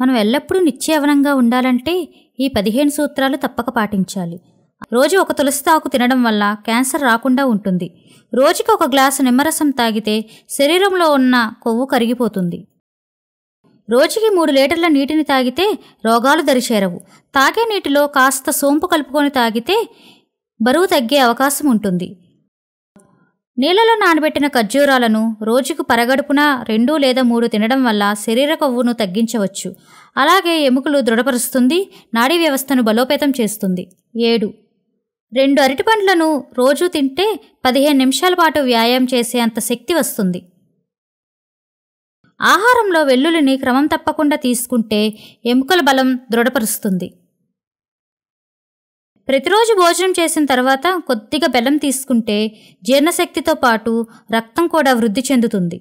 మనం ఎల్లప్పుడూ నిత్యవనంగా ఉండాలంటే ఈ పదిహేను సూత్రాలు తప్పక పాటించాలి రోజు ఒక తులసి తాకు తినడం వల్ల క్యాన్సర్ రాకుండా ఉంటుంది రోజుకి ఒక గ్లాసు నిమ్మరసం తాగితే శరీరంలో ఉన్న కొవ్వు కరిగిపోతుంది రోజుకి మూడు లీటర్ల నీటిని తాగితే రోగాలు దరిచేరవు తాగే నీటిలో కాస్త సోంపు కలుపుకొని తాగితే బరువు తగ్గే అవకాశం ఉంటుంది నీళ్లలో నానబెట్టిన ఖర్జూరాలను రోజుకు పరగడుపున రెండు లేదా మూడు తినడం వల్ల శరీర కొవ్వును తగ్గించవచ్చు అలాగే ఎముకలు దృఢపరుస్తుంది నాడీ వ్యవస్థను బలోపేతం చేస్తుంది ఏడు రెండు అరటిపండ్లను రోజు తింటే పదిహేను నిమిషాల పాటు వ్యాయామం చేసే అంత శక్తి వస్తుంది ఆహారంలో వెల్లుల్లిని క్రమం తప్పకుండా తీసుకుంటే ఎముకల బలం దృఢపరుస్తుంది ప్రతిరోజు భోజనం చేసిన తర్వాత కొద్దిగా బెల్లం తీసుకుంటే జీర్ణశక్తితో పాటు రక్తం కూడా వృద్ధి చెందుతుంది